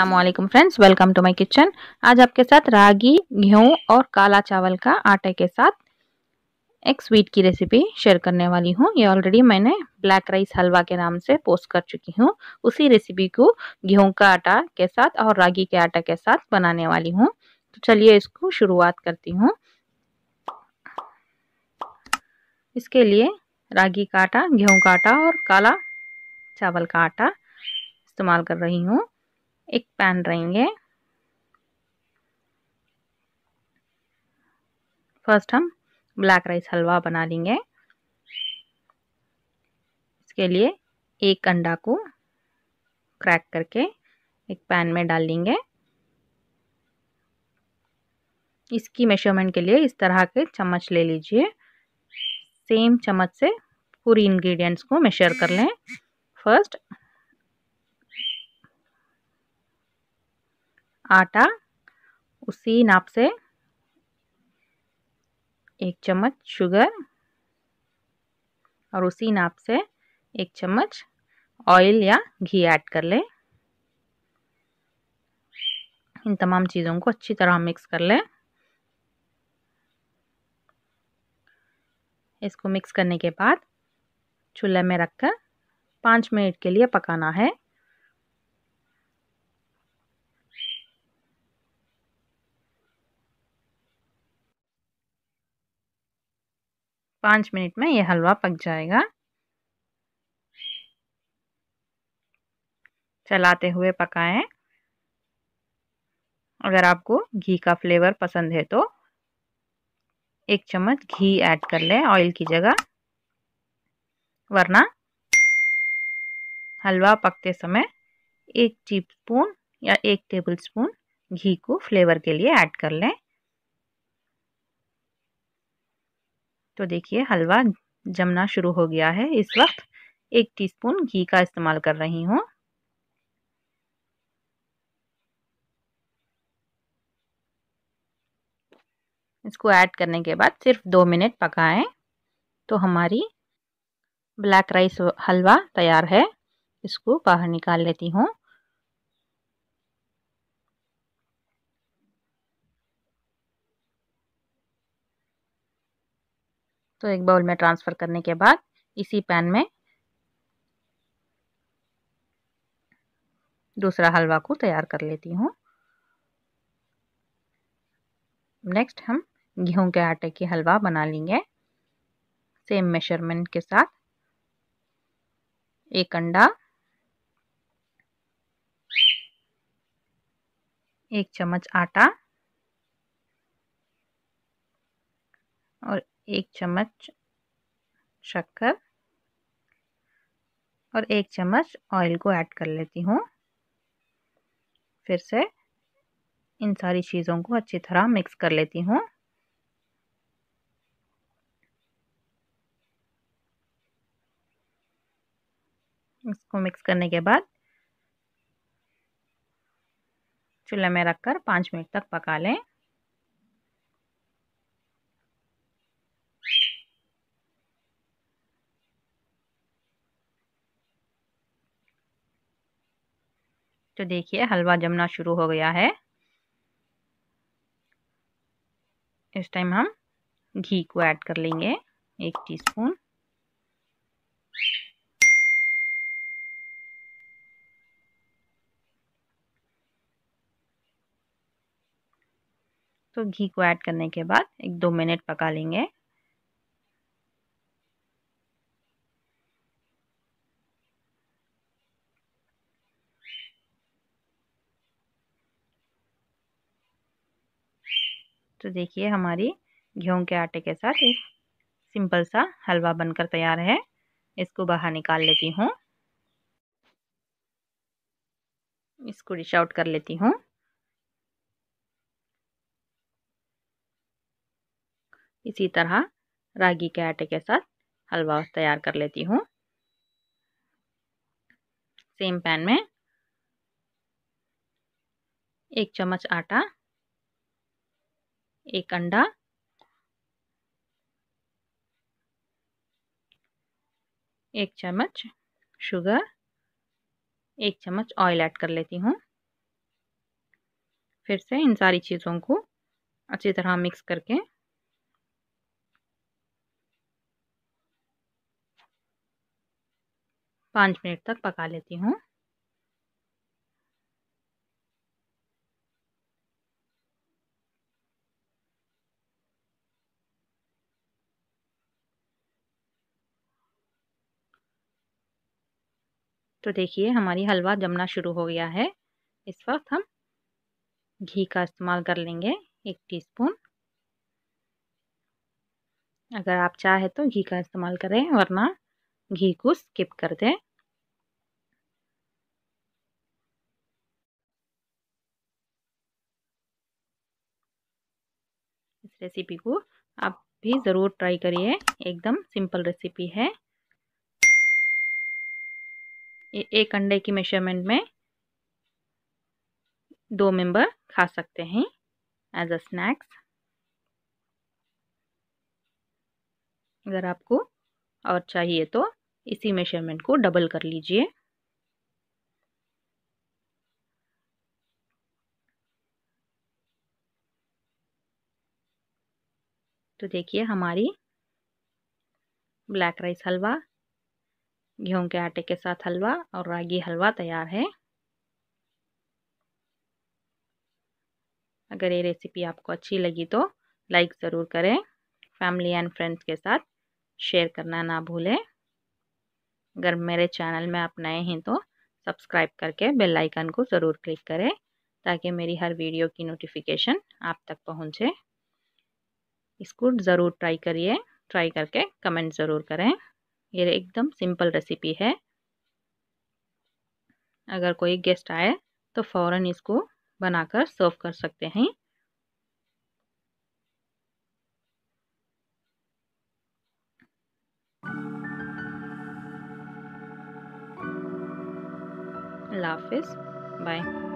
Aslam friends welcome to my kitchen आज आपके साथ रागी गेहूँ और काला चावल का आटे के साथ एक स्वीट की रेसिपी शेयर करने वाली हूँ ये ऑलरेडी मैंने ब्लैक राइस हलवा के नाम से पोस्ट कर चुकी हूँ उसी रेसिपी को गेहूँ का आटा के साथ और रागी के आटा के साथ बनाने वाली हूँ तो चलिए इसको शुरुआत करती हूँ इसके लिए रागी का आटा गेहूँ का आटा और काला चावल का आटा इस्तेमाल कर रही हूँ एक पैन रहेंगे फर्स्ट हम ब्लैक राइस हलवा बना लेंगे इसके लिए एक अंडा को क्रैक करके एक पैन में डाल लेंगे इसकी मेजरमेंट के लिए इस तरह के चम्मच ले लीजिए सेम चम्मच से पूरी इंग्रेडिएंट्स को मेशर कर लें फर्स्ट आटा उसी नाप से एक चम्मच शुगर और उसी नाप से एक चम्मच ऑयल या घी ऐड कर लें इन तमाम चीज़ों को अच्छी तरह मिक्स कर लें इसको मिक्स करने के बाद चूल्हे में रखकर पाँच मिनट के लिए पकाना है पाँच मिनट में ये हलवा पक जाएगा चलाते हुए पकाएं अगर आपको घी का फ्लेवर पसंद है तो एक चम्मच घी ऐड कर लें ऑयल की जगह वरना हलवा पकते समय एक टीस्पून या एक टेबलस्पून घी को फ्लेवर के लिए ऐड कर लें तो देखिए हलवा जमना शुरू हो गया है इस वक्त एक टीस्पून घी का इस्तेमाल कर रही हूँ इसको ऐड करने के बाद सिर्फ दो मिनट पकाएं तो हमारी ब्लैक राइस हलवा तैयार है इसको बाहर निकाल लेती हूँ तो एक बाउल में ट्रांसफ़र करने के बाद इसी पैन में दूसरा हलवा को तैयार कर लेती हूँ नेक्स्ट हम गेहूं के आटे की हलवा बना लेंगे सेम मेजरमेंट के साथ एक अंडा एक चम्मच आटा और एक चम्मच शक्कर और एक चम्मच ऑयल को ऐड कर लेती हूँ फिर से इन सारी चीज़ों को अच्छी तरह मिक्स कर लेती हूँ इसको मिक्स करने के बाद चूल्हे में रखकर पाँच मिनट तक पका लें तो देखिए हलवा जमना शुरू हो गया है इस टाइम हम घी को ऐड कर लेंगे एक टीस्पून तो घी को ऐड करने के बाद एक दो मिनट पका लेंगे तो देखिए हमारी गेहूँ के आटे के साथ एक सिंपल सा हलवा बनकर तैयार है इसको बाहर निकाल लेती हूँ इसको डिश आउट कर लेती हूँ इसी तरह रागी के आटे के साथ हलवा तैयार कर लेती हूँ सेम पैन में एक चम्मच आटा एक अंडा एक चम्मच शुगर एक चम्मच ऑयल ऐड कर लेती हूँ फिर से इन सारी चीज़ों को अच्छी तरह मिक्स करके पाँच मिनट तक पका लेती हूँ तो देखिए हमारी हलवा जमना शुरू हो गया है इस वक्त हम घी का इस्तेमाल कर लेंगे एक टीस्पून अगर आप चाहे तो घी का इस्तेमाल करें वरना घी को स्किप कर दें इस रेसिपी को आप भी ज़रूर ट्राई करिए एकदम सिंपल रेसिपी है एक अंडे की मेजरमेंट में दो मेंबर खा सकते हैं एज अ स्नैक्स अगर आपको और चाहिए तो इसी मेजरमेंट को डबल कर लीजिए तो देखिए हमारी ब्लैक राइस हलवा गेहूं के आटे के साथ हलवा और रागी हलवा तैयार है अगर ये रेसिपी आपको अच्छी लगी तो लाइक ज़रूर करें फैमिली एंड फ्रेंड्स के साथ शेयर करना ना भूलें अगर मेरे चैनल में आप नए हैं तो सब्सक्राइब करके बेल आइकन को ज़रूर क्लिक करें ताकि मेरी हर वीडियो की नोटिफिकेशन आप तक पहुंचे इसको ज़रूर ट्राई करिए ट्राई करके कमेंट ज़रूर करें ये एकदम सिंपल रेसिपी है अगर कोई गेस्ट आए तो फ़ौरन इसको बनाकर सर्व कर सकते हैं अल्लाह हाफिज़ बाय